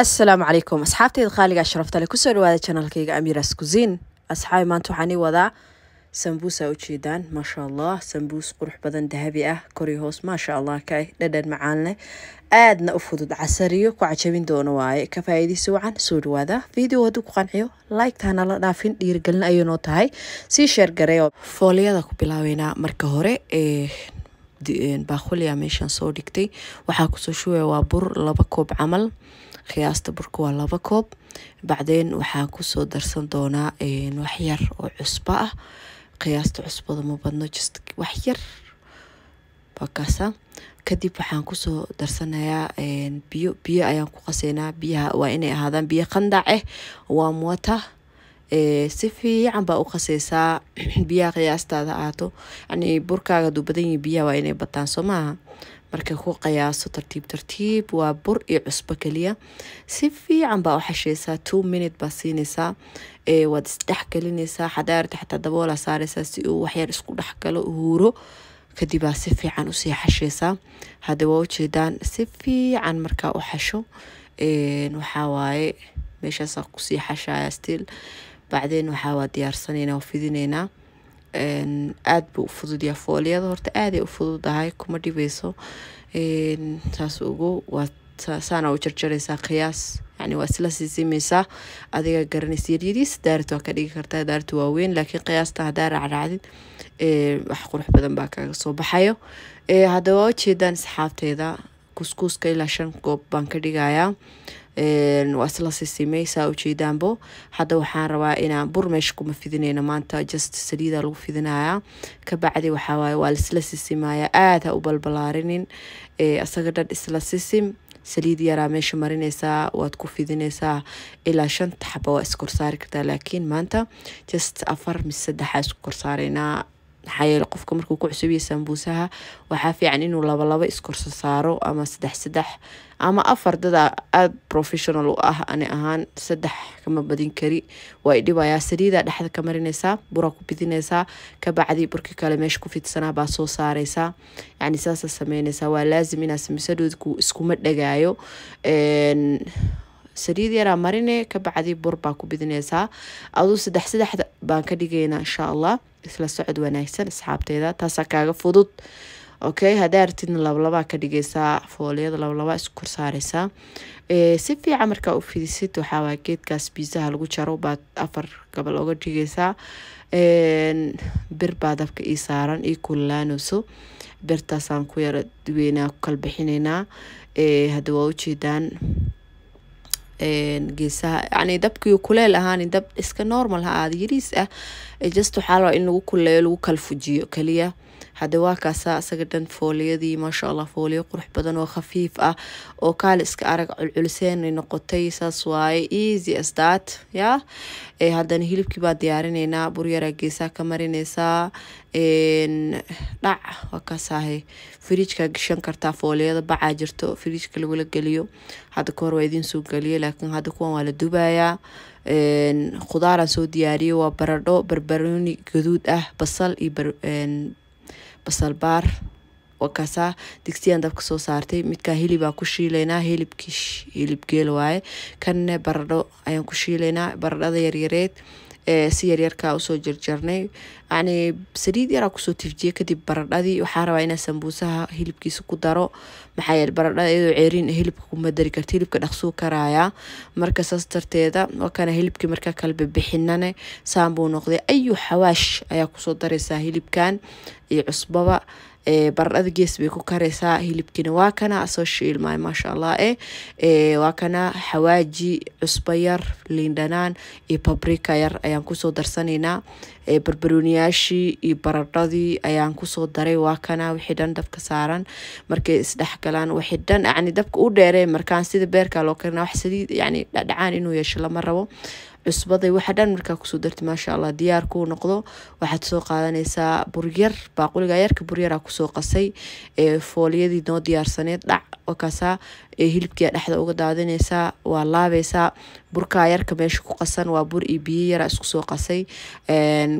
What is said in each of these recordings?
asalaamu calaykum asxaabteyda qaaliga sharaftale kusoo dhawaada janaalkayga amiras kusiin asxaabi maanta waxaan ii wadaa sambuusa ujeedaan maasha allah sambuus qurux badan dahabi ah kori hoos maasha allah ka dhadhan macaan aadna u fudud casariyo ku cajabin doono waaye ka faa'iidaysa wacan soo dhawaada video hadduu ku qanciyo laygtaana la dhaafin dhiirigelin ayuu noo tahay sii sheer gareeyo fooliyada ku bilaabeynaa marka hore ee eh, eh, baaquliya meeshaan soo dhigtay waxaa kusoo shubaya waa bur laba koob camal khiyaasta burka waa laba koob bacdeen waxaan kusoo darsan doonaa waxyar oo cusbo ah khiyaasta cusbada ma badno just waxyar bakaasa kadib waxaan kusoo darsanayaa biyo biyo ayaan ku qaseynaa biyaha waa inay ahaadaan biyo qandac eh waa muwata si fiican baa u qaseysaa biyaha qiyaastaada ahaato yani burkaaga haduu badan yihi biyaha waa inay bataan soo maaha markay ku qiyaaso tartiib tartiib waa bur iyo cusbo keliya si fiican baa u xasheysaa two minute baa siinaysaa waad isdhexgelinaysaa xadaarta xataa daboola saaraysaa si uu waxyar isku dhexgalo huuro kadibaa si fiican usii xasheysaa hadda waa ujeedaan si fiican markaa u xasho waxaawaaye waaye meeshaasaa kusii xashaya stiil bacdeen waxaa waa diyaarsanayna oo aada buu u ufududyaa fooliyada horta aaday u fududahay kuma dhibeyso saas ugu saana u jarjaraysaa qiyaas yani waa isla siisimeysaa adiga garanaysa yaryariis daarit waa ka dhigi kartaa daartu waaweyn laakiin qiyaasta hadaa raacraacdin wax e, ah, qurux badan baa kaga soo baxayo e, haddaba waa ujeedaan isxaabteeda kuskuuska ilaa shan goob baan ka dhigayaa waa isla siisimaysaa ujeedaanbo hadda waxaan rabaa inaan bur meesha kuma fidinayno maanta just saliida lagu fidinaya kabacdi bacdi waa laisla sisimaya aada ha u balbalaarinin isaga dhan isla sisim saliid yaraa meesha marineysaa waad ku fidineysaa ilaa shanta xaba waa iskorsaari kartaa laakiin maanta just afar mise saddexa isku korsaaraynaa maxaayeele qofka markuu ku cusubiya sambuusaha waxaa fiican inuu labolabo iskorso saaro ama saddex saddex ama afar dadaa aada professional u ah ani ahaan saddex kama badin kari waa dhibayaa saliidaa dhexda ka marineysaa bura ku bidineysaa kabacdi burki kale meesha ku fidsanaa baa soo saaraysaa yacni saasaa sameynaysaa waa laazim inaa samisadoodu iskuma dhagaayo saliid yaraa marine kabacdi bur baa ku bidineysaa aduu saddex saddex baan ka dhigaynaa insha allah isla socod wanaagsan asxaabteeda taasaa kaaga fudud okay haddii aragtidna labalabaa ka dhigaysaa fooliyada labalaba isku kor saareysaa eh, si fiican markaa u fidisid waxaawaa geedkaas biisaha lagu jaro baad afar gabal oga dhigaysaa bir baa dabka ii saaran ii kululaanayso birtaasaan ku yara duweynaa ku kala eh, hadda waa ujeedaan geesaha yani dabki kuleel ahaan dab iska normal ha aad yariis ah just waxaa in lagu kuleeyo lagu kalfujiyo fujiyo kaliya hadde waa kaasaa isaga dhan fooliyadii maasha allah fooliyo qurux badan oo khafiif ah oo kaali iska arag culculiseenay noqotay saas waaye easy asdat ya eh, haddana hilibkii baa diyaarineynaa buryaraa geesaa ka marineysaa dhac waa kaasaahay firijkaa gashan kartaa fooliyada bacaa jirto firijka lagula geliyo hadda kahor waa idiin soo geliyo laakiin hadda kuwan waa la dubayaa khudaaraan soo diyaariyay waa baradho barbarooni gaduud ah basal iyo basal baar wakasaa digsiyaan dabka soo saartay midkaa hilibaa ku shiilaynaa hilibkii hilib geel waaye kanna baradho ayaan ku shiilaynaa baradhada yaryareed si yaryarka usoo jarjarnay yani saliid yaraa kusoo tifjiye kadib baradhadii waxaa rabaa inaa sambuusaha hilibkiisa ku daro maxaayeele baradhada iyadoo ceeriin hilibka kuma dari karta hilibka dhaqsuu karaayaa marka saas darteeda wakana hilibkii markaa kalbe bixinane saan buu noqday ayu xawaash ayaa kusoo dareysaa hilibkan iyo cusbaba Eh, baradhada gees bay ku kareysaa hilibkiina waa kana soo shiilmaay maasha allah e eh? eh, waa kana xawaaji cusba yar liindhanaan iyo babrika yar ayaan kusoo darsanaynaa barbarooniyaashii iyo baradhadii ayaan kusoo daray waa kana wixii dhan dabka saaran markay isdhexgalaan wixii dhan yani dabka u dheeree markaan sida beerka loo karina wax saliid yani dhacdhacaan inuu yeesho lama rabo cusbaday waxa dhan markaa kusoo darta maasha allah diyaar kuu noqdo waxaad soo qaadanaysaa buryar baaquliga yarka buryaraa kusoo qasay fooliyadii noo diyaarsaneed dhac wakaasaa hilibkia dhexda uga daadinaysaa waa laabaysaa burkaa yarka meesha ku qasan waa bur iyo biyo yara isku qasay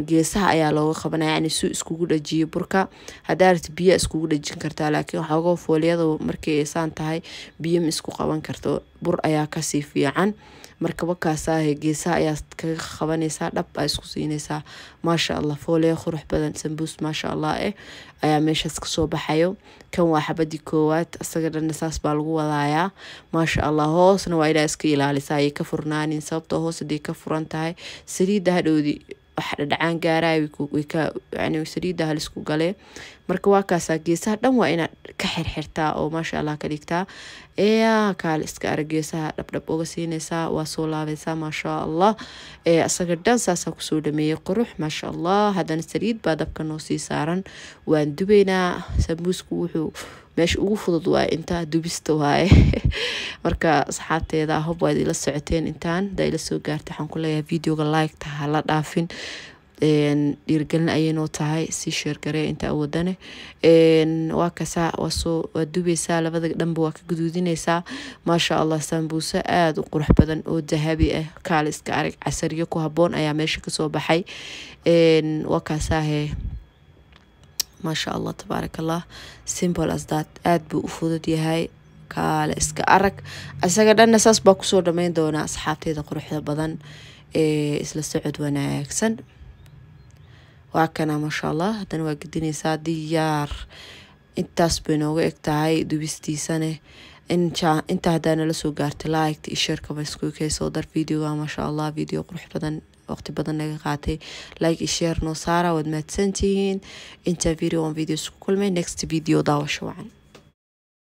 geesaha ayaa looga qabanaya yani su iskugu dhajiyo burka haddaa arti biyaa iskugu dhajin kartaa laakiin waxoogo fooliyadu markii aysaan tahay biyo ma isku qaban karto bur ayaa kasii fiican markaba kaasaah geesaha ayaa kaga qabanaysaa dhab aa isku siineysaa maasha allah foolee qurux badan sambuus maasha allah eh ayaa meeshaas kasoo baxayo kan waa xabadii koowaad isaga dhanna saas baa lagu wadaayaa maasha allah hoosna waa inaa iska ilaalisaa ayay ka furnaanin sababtoo hoos haday ka furan tahay saliidda hadhowdii wax dhadhacaan gaaraay saliidda halisku galee marka waa kaasaa geesaha dhan waa inaad ka xirxirtaa oo oh, maasha allah ka dhigtaa eeyaa kaale iska arag geesaha dhabdhab uga siinaysaa waa soo laabaysaa maasha allah ee isaga dhan saasaa kusoo dhameeyay qurux maasha allah haddana saliid baa dabka noo sii saaran waan dubaynaa sabuusku wuxuu meesha ugu fudud waa intaa dubista waaye eh. marka asxaabteeda ahob waad ila socoteen intaan da ila soo gaarta waxaan ku leeyahay videoga like taha la dhaafin dhiirigelin ayaynoo tahay si sheergare inta awoodane waa kasaa waa dubaysaa labada dhanba waa ka guduudinaysaa maasha allah saambuuse aada u qurux badan oo dahabi ah kaaliska arag casariyo ku haboon ayaa meesha kasoo baxay waa kaasaahe maasha allah tabaaraka simple asdad aada buu u fudud yahay kaale iska arag isaga dhanna saas baa kusoo dhameyn doonaa asxaabteeda quruxda badan isla socod wanaagsan waa kana allah hadana waa gedineysaa diyaar intaas bay nooga eg tahay dubistiisane intaa hadaa nala soo gaarta liked iyo sheerka bayskuykay soo dar videoga maasha allah video qurux badan waqti badan naga qaatay like iyo sheer saara waad mahadsantihiin intaa video aan video isku kulmay next video daawasho wacan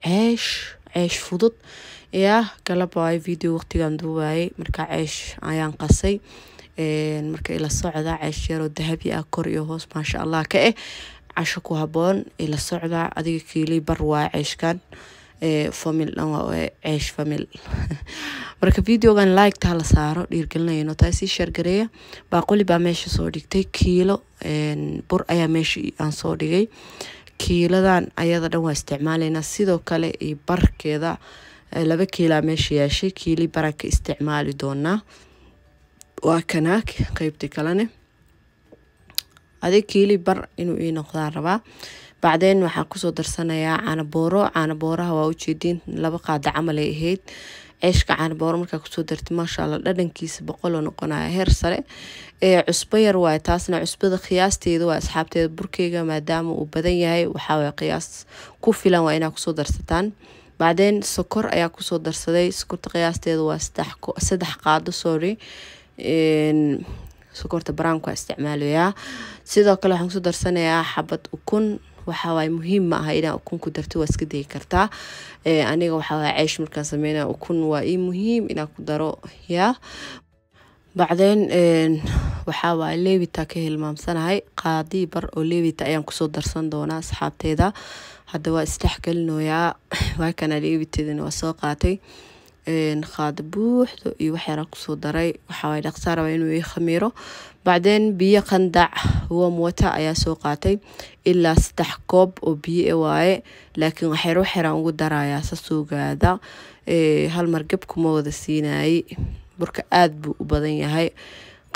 ceesh ceesh fudud yaa galab video waqtigaan duubaayay markaa ceesh ayaan qasay marka ila socda ceesheeroo dahabi ah kor iyo hoos maasha allah ka eh casho ku haboon ila socda adiga kiilay bar waa ceeshkan eh, famil dhan waa eh, ceesh famil marka videogan like taa la saaro dhiirgelinayno taa sii sheergareeya baaquli baa meesha soo dhigtay kiilo bur ayaa meesha aan soo dhigay kiiladan ayada dhan waa isticmaalaynaa sidoo kale iyo barkeeda eh, laba kiilaa meesha yaashay kiili baraan ka isticmaali doonaa waa kanaag qeybti kalene adig kiili bar inuu ii noqdaa rabaa bacdeen waxaan kusoo darsanayaa caanabooro caanabooraha waa ujeediin laba qaada camal ay ahayd ceeshka caanabooro markaa kusoo dartay maasha alla dhadhankiisa boqoloo noqonaya heer sare ee cusbo yar waay taasna cusbada khiyaasteeda waa asxaabteeda burkeyga maadaama uu badan yahay waxaawaye qiyaas ku filan waa inaa kusoo darsataan bacdeen sokor ayaa kusoo darsaday sokorta qiyaasteeda waa saddex qaado sorry sokorta baraanka isticmaalayaa sidoo kale waxaan kusoo darsanayaa xabad ukun waxawaay muhiim ma aha inaa ukun ku darto waa iska dayi kartaa aniga waxaawaa ceysh markaan sameynaya ukun waa ii muhiim inaa ku daro ya bacdeen waxaa waay levita ka hilmaamsanahay qaadii bar oo levita ayaan kusoo darsan doonaa asxaabteeda hadda waa isdhex gelinoyaa waa kana waa soo qaatay qaado buuxdo iyo waxyaara kusoo daray waxawaye dhaqsaa rabaa inuu i khamiiro bacdeen biyo qandac warm ayaa soo qaatay ilaa saddex koob oo biyo e waaye laakiin waxyar waxyaraan ugu darayaa sasoogaada hal margab kuma wada siinaayey burka aada buu u badan yahay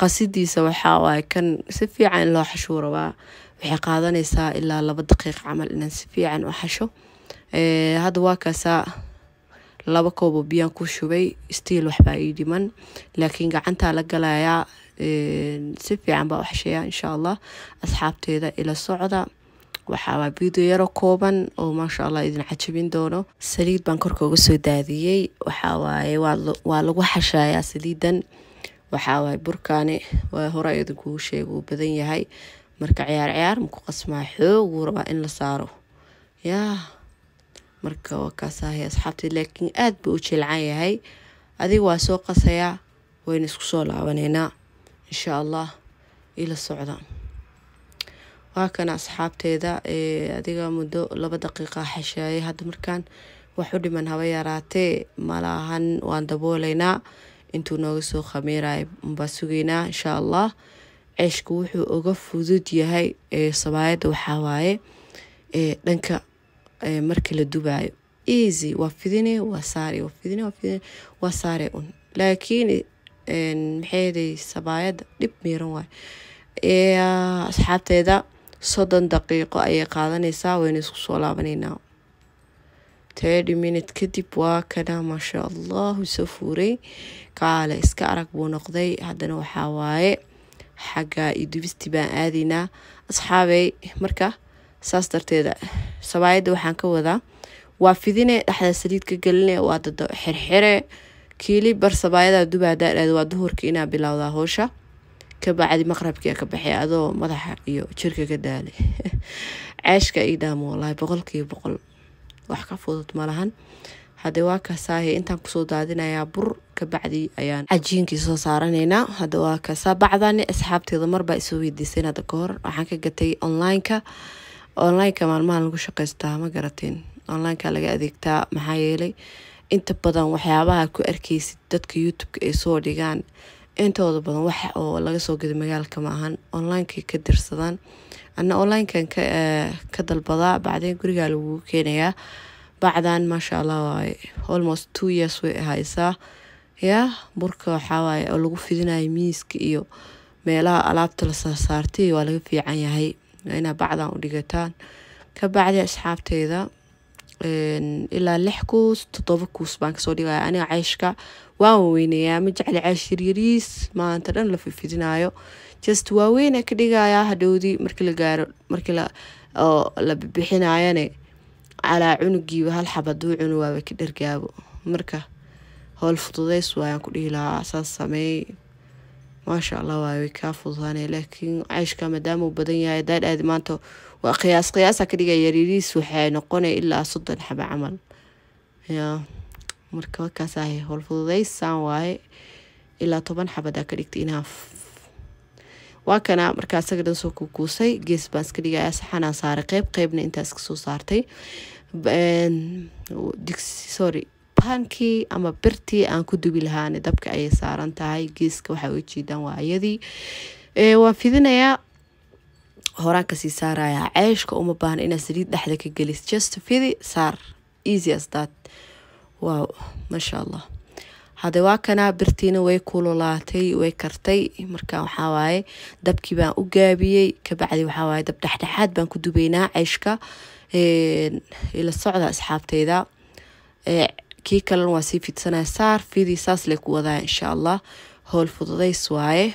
qasidiisa waxaa waaye kan si fiican in loo xashuu waxay qaadanaysaa ilaa laba daqiiq camal inaan si fiican u xasho hadda waa kaasaa laba koobo biyaan ku shubay stiil waxbaa ii dhiman laakiin gacantaa la galayaa si fiican baa u insha allah asxaabteeda ila socda waxaabaa video yaro kooban oo maasha allah idin cajabin doono saliid baan korka uga soo daadiyey waxawaaye waa lagu xashayaa saliidan waxawaaye burkaani waa hore idinkugu sheega badan yahay marka ciyaar ciyaar maku qasmaa xoog uu rabaa in la saaro yaa marka waa kaas ahay laakiin aad buu u jilcan yahay adiga waa soo qasayaa wayna isku soo laabanaynaa insha allah ila socda waa kana asxaabteeda adiga muddo laba daqiiqa xesheeyay hadda markaan wax u dhiman haba yaraatee malaahan waan daboolaynaa intuu nooga soo khamiirayo baa sugaynaa insha allah ceeshku wuxuu oga fudud yahay sabaayadda waxaa waaye dhanka markii la dubaayo easy waa fidine waa saare waa fidine waa fidine waa saare un laakiin maxayday sabaayadda dhib miiran waay asxaabteeda soddon daqiiqo ayay qaadanaysaa waynu isku soo laabanaynaa thirty minute kadib waa kana maasha allahu soo fuuray kaale iska arag buu noqday haddana waxaa waaye xagga iyo dubistii baan aadaynaa asxaabey marka saas darteeda sabaayada waxaan ka wadaa waa fidine dhexda saliid ka waa dada xirxire kiili bar sabaayada duba hadaa dhaad waa duhurkii inaa bilowdaa howsha kabacdi maqrabkia ka baxey adoo madaxa iyo jirka ka daale ceeshka ii dhaamo walaahi boqolkiiba boqol wax ka fudud malahan haddee waa kasaahe intaan kusoo daadinayaa bur kabacdi ayaan cajiinkii soo saaranaynaa hadda waa kasaa bacdani asxaabteeda marbaa isoo weydiiseen hadda kahor waxaan ka gatay onlineka onlineka maalmahan lagu shaqaystaa ma garateen onlineka laga adeegtaa maxaa yeelay inta badan waxyaabaha ku arkaysid dadka youtube-ka ay soo dhigaan intooda badan wax oo laga soo geda magaalka maahan onlinekay ka dirsadaan ana onlinekan eh, ka dalbadaa bacdeen gurigaa lagugu keenayaa bacdan maasha allah waaye almost two years way ahaysaa yaa burka waxawaaye oo lagu fidinayo miiska iyo meelaha alaabta la saarsaartay waa laga fiican yahay inaa bacdan u dhigataan kabacdi asxaabteyda ilaa lix kuus toddoba kuus baan kasoo dhigaya aniga ceyshka waan waweyneyaa ma jecli ceysh yaryariis maanta dhan la fifidinaayo just waaweyna ka dhigaya hadhowdii marki la gaaro marki la bixinaayane calaa cunugiiba hal xabaduu cunu waaba ka dhargaabo marka howl fududays waayaan ku dhihi lahaa saas sameey maasha allah waay way kaa fududaanaya laakiin ceyshka maadaama uu badan yahay hadaan aadi maanta waa qiyaas qiyaasa ka dhigaya yariiriis waxay noqonaya ilaa soddon xaba camal yaa marka markaas ahay howlfududaysaan waaye ilaa toban xabadaa ka dhigta inaa waa kana markaa isaga dhan soo kukuusay gees baan iska dhigaya saxanaan saaray qeyb qeybna intaas kasoo saartay digsi sorry baankii ama birtii aan ku dubi lahaan dabka ayay saaran tahay geeska waxaa uga jiidaan waa ayadii waan fidinayaa horaan kasii saarayaa ceeshka uma baahna inaad saliid dhexda ka gelis just fidi saar easy as that waaw maasha allah hadde waa kanaa birtiina way kululaatay way kartay marka waxawaaye dabkii baan u gaabiyey kabacdi waxawaaye dab dhexdhexaad baan ku dubeynaa ceeshka ila socda asxaabteyda kii kalena waa sii fidsanaya saar fidii saas lee ku wadaa insha allah howl fududays waaye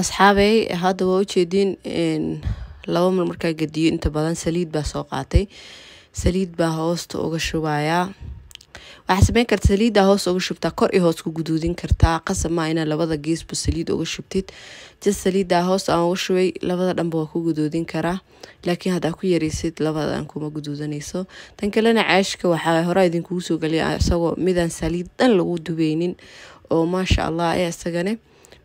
asxaabey hadda waa ujeediin laba mal markaa gediyo inta badan saliid baa soo qaatay saliid baa hoosta uga shubayaa waxaa sameyn karta saliida hoos uga shubtaa kor iyo hoos ku guduudin kartaa qasab inaa labada geesba saliid uga shubtid jas saliida hoos aan uga shubay labada dhanba waa ku guduudin karaa laakiin haddaa ku yaraysid labadaan kuma guduudanayso tan kalena caashka waxaa horaa idinkugu soo geliya isagoo midaan saliid dhan lagu dubeynin oo maasha allah ayaa isagane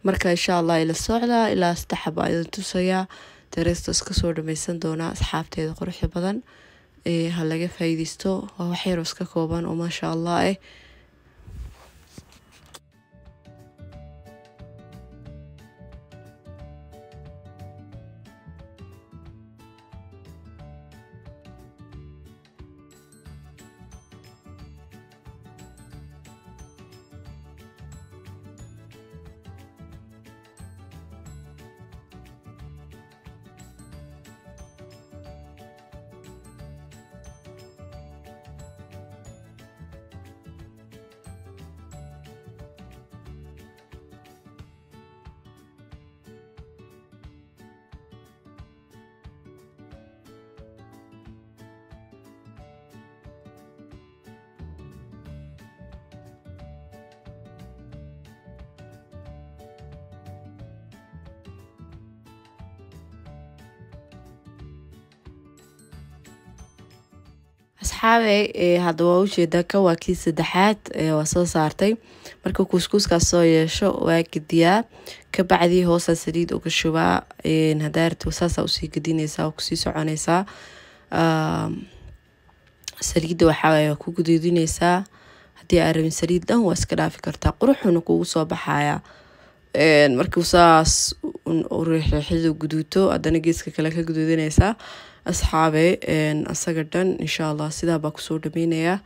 marka insha allah ila socdaa ilaa saddex xaba idin tusayaa dareestos kasoo dhameysan doonaa asxaabteeda quruxda badan ha laga faa'iideysto waa wax yaroos ka kooban oo maasha allah ah asxaabey eh, haddaba waa ujeedaa kan waa kii saddexaad eh, waa soo saartay marka kuuskuuskaas soo yeesho waa gediyaa kabacdii hoosaa saliid uga shubaa hadaa rabti saasa usii gedineysaa kusii soconeysaa saliidda waxaa ku gududineysaa haddii aa rabin saliid dhan waa iska dhaafi kartaa quruxuna kugu soo baxaya marka saas riixriixyadu guduuto haddana geeska kale ka guduudanaysaa asxaabe asaga dhan insha allah sidaa baa kusoo dhamaynayaa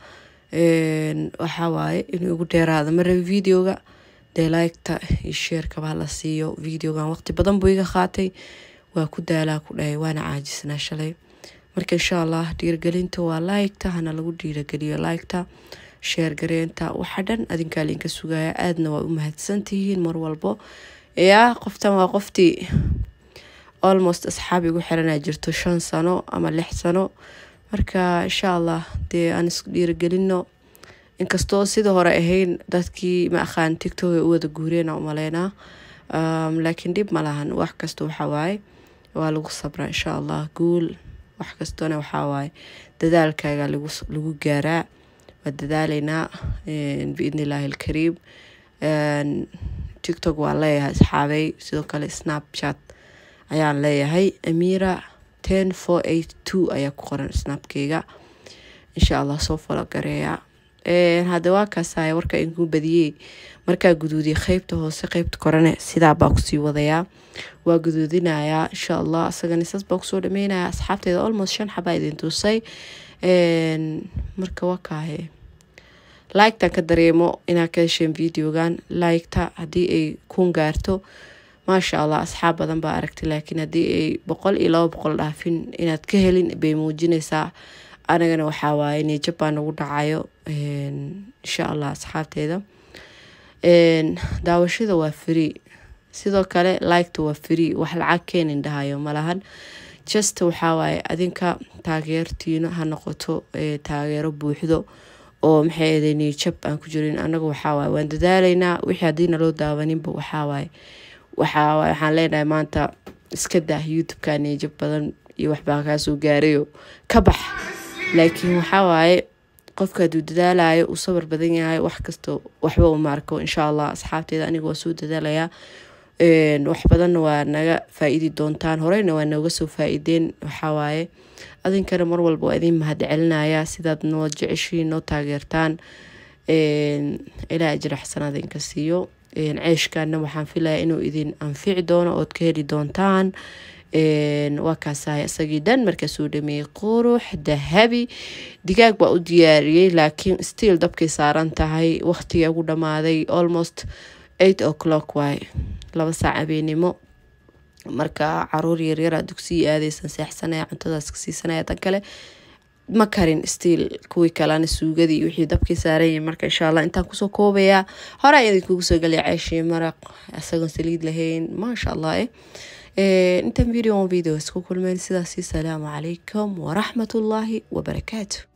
waxawaaye inuu igu dheeraada mara videoga dee liketa iyo sheerkabaa la siiyo videogan waqti badan buu iga qaatay waa ku daalaa ku dhahay waana caajisnaa marka insha dhiirgelinta waa liketa hana lagu dhiirageliyo liketa sheer gareenta dhan adinkaa liinka sugaya aadna waa u mahadsantihiin mar walbo ya qoftan waa qoftii almost asxaab igu xiranaa jirto shan sano ama lix sano marka insha allah dee aan isku dhiiragelino inkastoo sida hore ahayn dadkii ma aqaan tictok ay u wada guureena umaleynaa laakiin dhib malahan wax kasta waxawaaye waa lagu sabraa insha allah guul wax kastona waxawaaye dadaalkaaga lagu gaaraa waa dadaaleynaa biidnillaahi alkariim tictok waa leeyahay asxaabey sidoo kale snapchat ayaan leeyahay amira ten four eight two ayaa ku qoran snapkeyga insha allah soo folo gareeya hadda waa kaasaya warka inkuu badiyey markaa guduudiye qeybta hoose qeybta korane sidaabaa kusii wadayaa waa guduudinayaa insha allah asagana saas baa kusoo dhameynaya asxaabteeda almost shan xabaa idin tuusay marka waa kaahe like ka dareemo inaa ka hesheen videogan like-ta haddii ay kun gaarto maasha allah asxaab badan baa aragtay laakiin haddii ay boqol iyo laba boqol dhaafin inaad ka helin bay muujineysaa anigana waxaa waaye niijab baa nagu dhacayo insha allah asxaabteeda daawashada waa free sidoo kale like waa free wax lacag keenin dhahayo malahan just waxaa waaye adinka taageertiina ha noqoto taageero buuxdo oo maxay eedaynay jab aan ku jirin annaga waxaawaay waan dadaalaynaa wixii haddiina loo daawaninba waxaawaay waxaawaay waxaan leenahay maanta iska daah youtube-kan iyo badan iyo waxbaa kaasoo gaarayo ka bax laakiin waxaawaaye qofka hadduu dadaalaayo uu sabar badan yahay wax kastoo waxba u maarko inshaa allah asxaabteeda aniga waa soo dadaalayaa wax badanna waa naga faa-iidi doontaan horeyna waa nooga soo faa-iideen waxawaaye adinkana mar walba waa idin mahad sidaad noo jeceshiin noo taageertaan ilaa ajra xasana idinka siiyo ceeshkaana waxaan filayaa inuu idin anfici doono ood ka heli doontaan waa kaasahay isagii dhan markaasuu dhameeyey qurux dahabi digaag baa u diyaariyey laakiin stiil dabkay saaran tahay waqtiga ugu dhamaaday almost eight o'clock waay laba saac habeenimo marka caruur yaryara dugsiya aadeysan seexsanaya cuntadaas ka siisanaya tan kale ma karin stiil kuwii kalena suugadii wixii dabkii saarayeen marka insha allah intaan kusoo koobayaa horaa idin kugu soo geliya ceeshii maraq isagoon saliid lahayn maasha allah eh. eh intan video on video isku kulmeen sidaasi salaamu calaykum waraxmatullaahi wabarakaatu